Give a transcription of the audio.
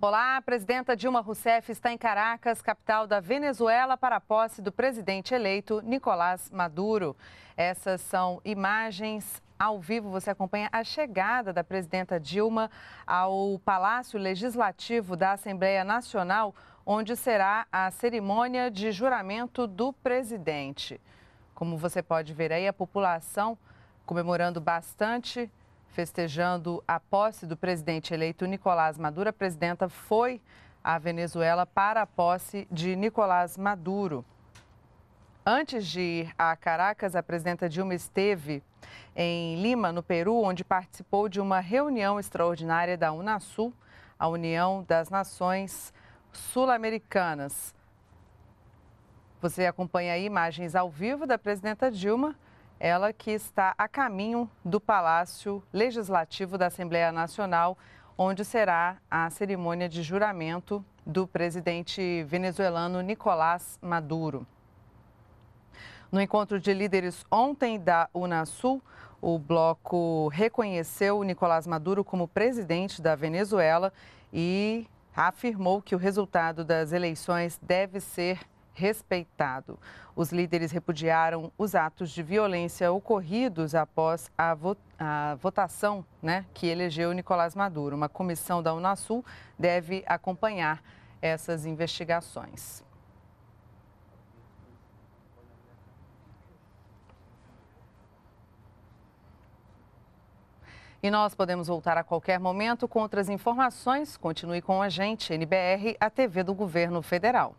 Olá, a presidenta Dilma Rousseff está em Caracas, capital da Venezuela, para a posse do presidente eleito Nicolás Maduro. Essas são imagens ao vivo. Você acompanha a chegada da presidenta Dilma ao Palácio Legislativo da Assembleia Nacional, onde será a cerimônia de juramento do presidente. Como você pode ver aí, a população comemorando bastante, festejando a posse do presidente eleito Nicolás Maduro. A presidenta foi à Venezuela para a posse de Nicolás Maduro. Antes de ir a Caracas, a presidenta Dilma esteve em Lima, no Peru, onde participou de uma reunião extraordinária da Unasul, a União das Nações Sul-Americanas. Você acompanha aí imagens ao vivo da presidenta Dilma ela que está a caminho do Palácio Legislativo da Assembleia Nacional, onde será a cerimônia de juramento do presidente venezuelano Nicolás Maduro. No encontro de líderes ontem da Unasul, o bloco reconheceu Nicolás Maduro como presidente da Venezuela e afirmou que o resultado das eleições deve ser respeitado. Os líderes repudiaram os atos de violência ocorridos após a, vo a votação né, que elegeu Nicolás Maduro. Uma comissão da Unasul deve acompanhar essas investigações. E nós podemos voltar a qualquer momento com outras informações. Continue com a gente, NBR, a TV do Governo Federal.